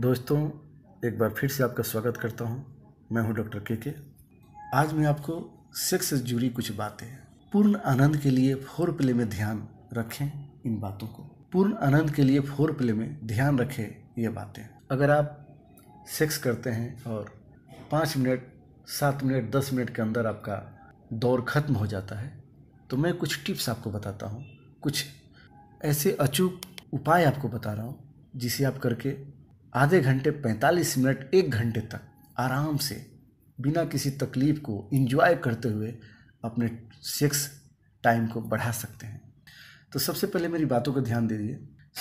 दोस्तों एक बार फिर से आपका स्वागत करता हूं मैं हूं डॉक्टर के के आज मैं आपको सेक्स से जुड़ी कुछ बातें पूर्ण आनंद के लिए फोर प्ले में ध्यान रखें इन बातों को पूर्ण आनंद के लिए फोर प्ले में ध्यान रखें ये बातें अगर आप सेक्स करते हैं और पाँच मिनट सात मिनट दस मिनट के अंदर आपका दौर ख़त्म हो जाता है तो मैं कुछ टिप्स आपको बताता हूँ कुछ ऐसे अचूक उपाय आपको बता रहा हूँ जिसे आप करके आधे घंटे 45 मिनट एक घंटे तक आराम से बिना किसी तकलीफ़ को इंजॉय करते हुए अपने सेक्स टाइम को बढ़ा सकते हैं तो सबसे पहले मेरी बातों को ध्यान दीजिए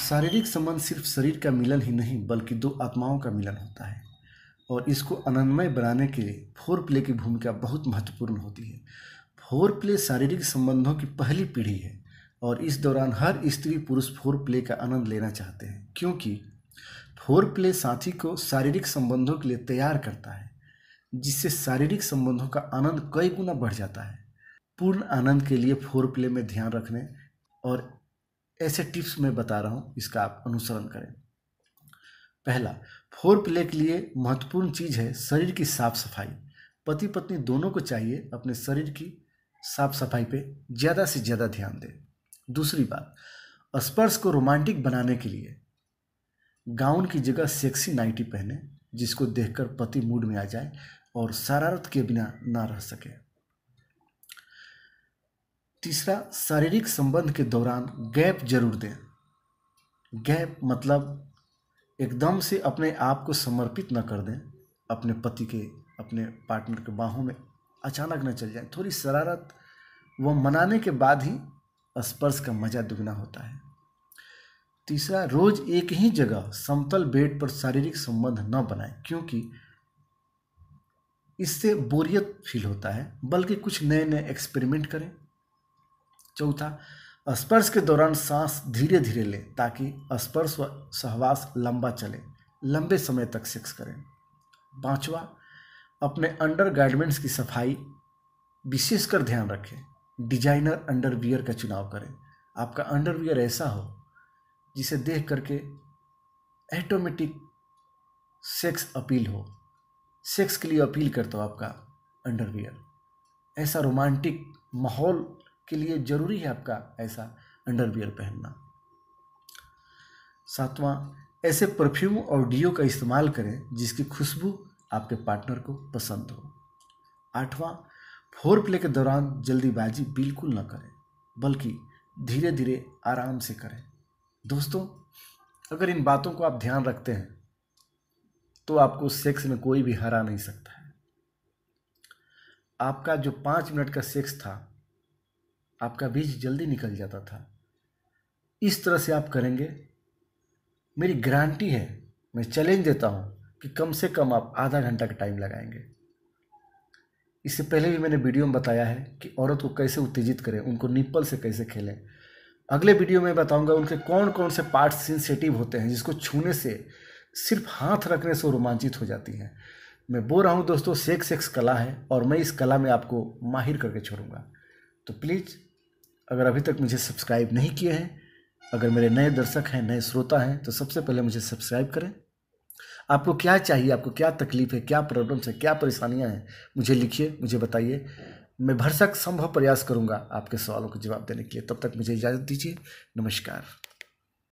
शारीरिक संबंध सिर्फ शरीर का मिलन ही नहीं बल्कि दो आत्माओं का मिलन होता है और इसको आनंदमय बनाने के लिए फोर प्ले की भूमिका बहुत महत्वपूर्ण होती है फोर प्ले शारीरिक संबंधों की पहली पीढ़ी है और इस दौरान हर स्त्री पुरुष फोर प्ले का आनंद लेना चाहते हैं क्योंकि फोर प्ले साथी को शारीरिक संबंधों के लिए तैयार करता है जिससे शारीरिक संबंधों का आनंद कई गुना बढ़ जाता है पूर्ण आनंद के लिए फोर प्ले में ध्यान रखने और ऐसे टिप्स मैं बता रहा हूँ इसका आप अनुसरण करें पहला फोर प्ले के लिए महत्वपूर्ण चीज़ है शरीर की साफ सफाई पति पत्नी दोनों को चाहिए अपने शरीर की साफ सफाई पे ज़्यादा से ज़्यादा ध्यान दें दूसरी बात स्पर्श को रोमांटिक बनाने के लिए गाउन की जगह सेक्सी नाइटी पहने जिसको देखकर पति मूड में आ जाए और शरारत के बिना ना रह सके तीसरा शारीरिक संबंध के दौरान गैप जरूर दें गैप मतलब एकदम से अपने आप को समर्पित न कर दें अपने पति के अपने पार्टनर के बाहों में अचानक न चल जाए थोड़ी शरारत व मनाने के बाद ही स्पर्श का मज़ा दुगना होता है तीसरा रोज एक ही जगह समतल बेड पर शारीरिक संबंध न बनाएं क्योंकि इससे बोरियत फील होता है बल्कि कुछ नए नए एक्सपेरिमेंट करें चौथा स्पर्श के दौरान सांस धीरे धीरे लें ताकि स्पर्श व सहवास लंबा चले लंबे समय तक सेक्स करें पांचवा अपने अंडर गारमेंट्स की सफाई विशेषकर ध्यान रखें डिजाइनर अंडरवियर का चुनाव करें आपका अंडरवियर ऐसा हो जिसे देख करके ऐटोमेटिक सेक्स अपील हो सेक्स के लिए अपील करता हो आपका अंडरवियर ऐसा रोमांटिक माहौल के लिए ज़रूरी है आपका ऐसा अंडरवियर पहनना सातवां ऐसे परफ्यूम और डीओ का इस्तेमाल करें जिसकी खुशबू आपके पार्टनर को पसंद हो आठवां फोर प्ले के दौरान जल्दीबाजी बिल्कुल ना करें बल्कि धीरे धीरे आराम से करें दोस्तों अगर इन बातों को आप ध्यान रखते हैं तो आपको सेक्स में कोई भी हरा नहीं सकता है आपका जो पाँच मिनट का सेक्स था आपका बीज जल्दी निकल जाता था इस तरह से आप करेंगे मेरी गारंटी है मैं चैलेंज देता हूँ कि कम से कम आप आधा घंटा का टाइम लगाएंगे इससे पहले भी मैंने वीडियो में बताया है कि औरत को कैसे उत्तेजित करें उनको निप्पल से कैसे खेलें अगले वीडियो में बताऊंगा उनके कौन कौन से पार्ट सेंसिटिव होते हैं जिसको छूने से सिर्फ हाथ रखने से रोमांचित हो जाती हैं मैं बोल रहा हूँ दोस्तों सेक्स एक कला है और मैं इस कला में आपको माहिर करके छोड़ूंगा तो प्लीज़ अगर अभी तक मुझे सब्सक्राइब नहीं किए हैं अगर मेरे नए दर्शक हैं नए श्रोता हैं तो सबसे पहले मुझे सब्सक्राइब करें आपको क्या चाहिए आपको क्या तकलीफ़ है क्या प्रॉब्लम्स है क्या परेशानियाँ हैं मुझे लिखिए मुझे बताइए मैं भरसक संभव प्रयास करूँगा आपके सवालों के जवाब देने के लिए तब तक मुझे इजाज़त दीजिए नमस्कार